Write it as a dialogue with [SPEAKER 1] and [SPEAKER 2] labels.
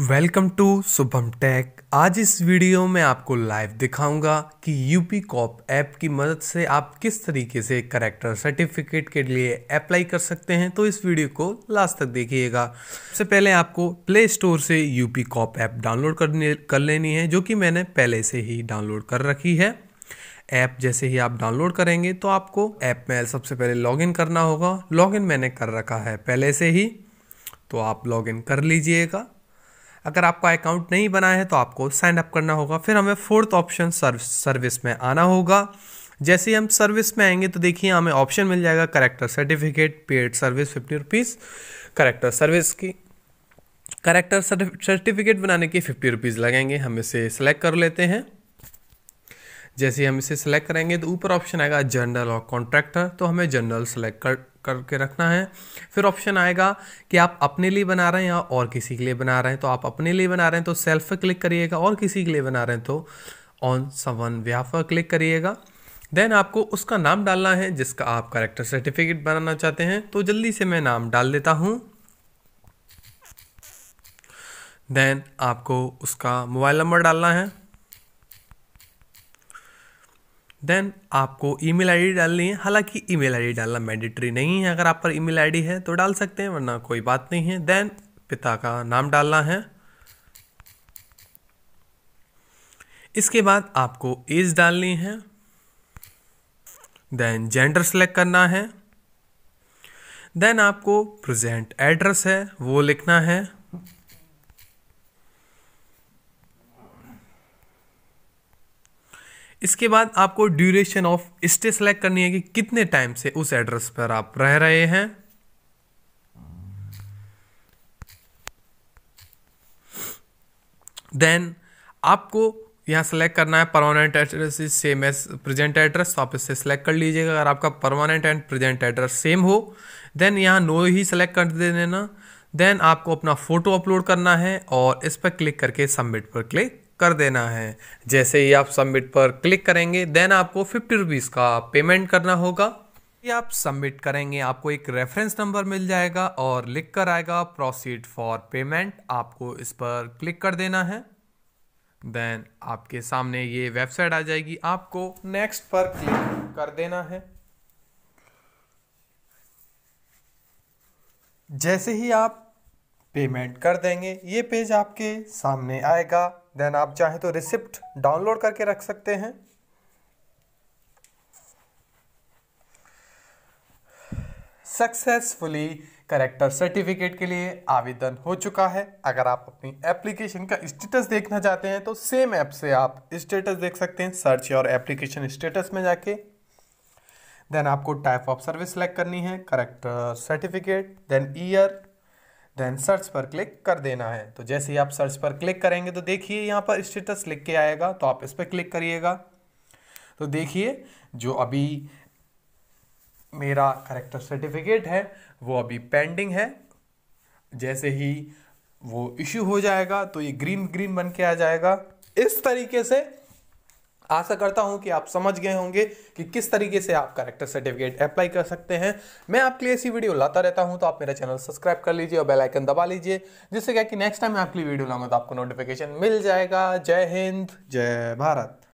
[SPEAKER 1] welcome to Shubham take आज इस video में आपको लाइव दिखाऊंगा कि यूपी कॉप ऐप की मदद से आप किस तरीके से करेक्टर सर्टिफिकेट के लिए अप्लाई कर सकते हैं तो इस वीडियो को लास्ट तक देखिएगा सबसे पहले आपको प्ले स्टोर से यूपी कॉप ऐप डाउनलोड करने कर लेनी है जो कि मैंने पहले से ही डाउनलोड कर रखी है ऐप जैसे ही आप डाउनलोड करेंगे तो आपको ऐप में सबसे पहले लॉगिन करना होगा लॉगिन मैंने कर रखा है पहले से ही तो आप लॉगिन कर लीजिएगा अगर आपका अकाउंट नहीं बना है तो आपको साइन अप करना होगा फिर हमें फोर्थ ऑप्शन सर्विस में आना होगा जैसे ही हम सर्विस में आएंगे तो देखिए हमें ऑप्शन मिल जाएगा character certificate paid service fifty rupees character service की करेक्टर सर्टिफिकेट बनाने के फिफ्टी रुपीज़ लगेंगे हम इसे सेलेक्ट कर लेते हैं जैसे हम इसे सेलेक्ट करेंगे तो ऊपर ऑप्शन आएगा जनरल और कॉन्ट्रैक्टर तो हमें जनरल सेलेक्ट कर करके रखना है फिर ऑप्शन आएगा कि आप अपने लिए बना रहे हैं या और किसी के लिए बना रहे हैं तो आप अपने लिए बना रहे हैं तो सेल्फ पर क्लिक करिएगा और किसी के लिए बना रहे हैं तो ऑन समन व्याफ पर क्लिक करिएगा देन आपको उसका नाम डालना है जिसका आप करेक्टर सर्टिफिकेट बनाना चाहते हैं तो जल्दी से मैं नाम डाल देता हूँ देन आपको उसका मोबाइल नंबर डालना है देन आपको ईमेल आईडी डालनी है हालांकि ईमेल आईडी डालना मैंडेटरी नहीं है अगर आप पर ईमेल आईडी है तो डाल सकते हैं वरना कोई बात नहीं है देन पिता का नाम डालना है इसके बाद आपको एज डालनी है देन जेंडर सेलेक्ट करना है देन आपको प्रेजेंट एड्रेस है वो लिखना है इसके बाद आपको ड्यूरेशन ऑफ स्टे सेलेक्ट करनी है कि कितने टाइम से उस एड्रेस पर आप रह रहे हैं देन आपको यहां सेलेक्ट करना है permanent address is same as present address तो आप इससे सेलेक्ट कर लीजिएगा अगर आपका permanent and present address same हो देन यहां नो ही सेलेक्ट कर दे देना देन आपको अपना फ़ोटो अपलोड करना है और इस पर क्लिक करके सबमिट पर क्लिक कर देना है जैसे ही आप सबमिट पर क्लिक करेंगे देन आपको फिफ्टी रुपीज़ का पेमेंट करना होगा आप सबमिट करेंगे आपको एक रेफरेंस नंबर मिल जाएगा और लिख कर आएगा प्रोसीड फॉर पेमेंट आपको इस पर क्लिक कर देना है देन आपके सामने ये वेबसाइट आ जाएगी आपको नेक्स्ट पर क्लिक कर देना है जैसे ही आप पेमेंट कर देंगे ये पेज आपके सामने आएगा देन आप चाहे तो रिसिप्ट डाउनलोड करके रख सकते हैं सक्सेसफुली करेक्टर सर्टिफिकेट के लिए आवेदन हो चुका है अगर आप अपनी एप्लीकेशन का स्टेटस देखना चाहते हैं तो सेम ऐप से आप स्टेटस देख सकते हैं सर्च और एप्लीकेशन स्टेटस में जाके देन आपको टाइप ऑफ सर्विस सेलेक्ट करनी है character certificate then year then search पर क्लिक कर देना है तो जैसे ही आप सर्च पर क्लिक करेंगे तो देखिए यहाँ पर स्टेटस लिख के आएगा तो आप इस पर क्लिक करिएगा तो देखिए जो अभी मेरा करेक्टर सर्टिफिकेट है वो अभी पेंडिंग है जैसे ही वो इश्यू हो जाएगा तो ये ग्रीन ग्रीन बन के आ जाएगा इस तरीके से आशा करता हूं कि आप समझ गए होंगे कि किस तरीके से आप करेक्टर सर्टिफिकेट अप्लाई कर सकते हैं मैं आपके लिए ऐसी वीडियो लाता रहता हूं तो आप मेरा चैनल सब्सक्राइब कर लीजिए और बेलाइकन दबा लीजिए जिससे क्या कि नेक्स्ट टाइम मैं आपकी वीडियो लाऊंगा तो आपको नोटिफिकेशन मिल जाएगा जय हिंद जय भारत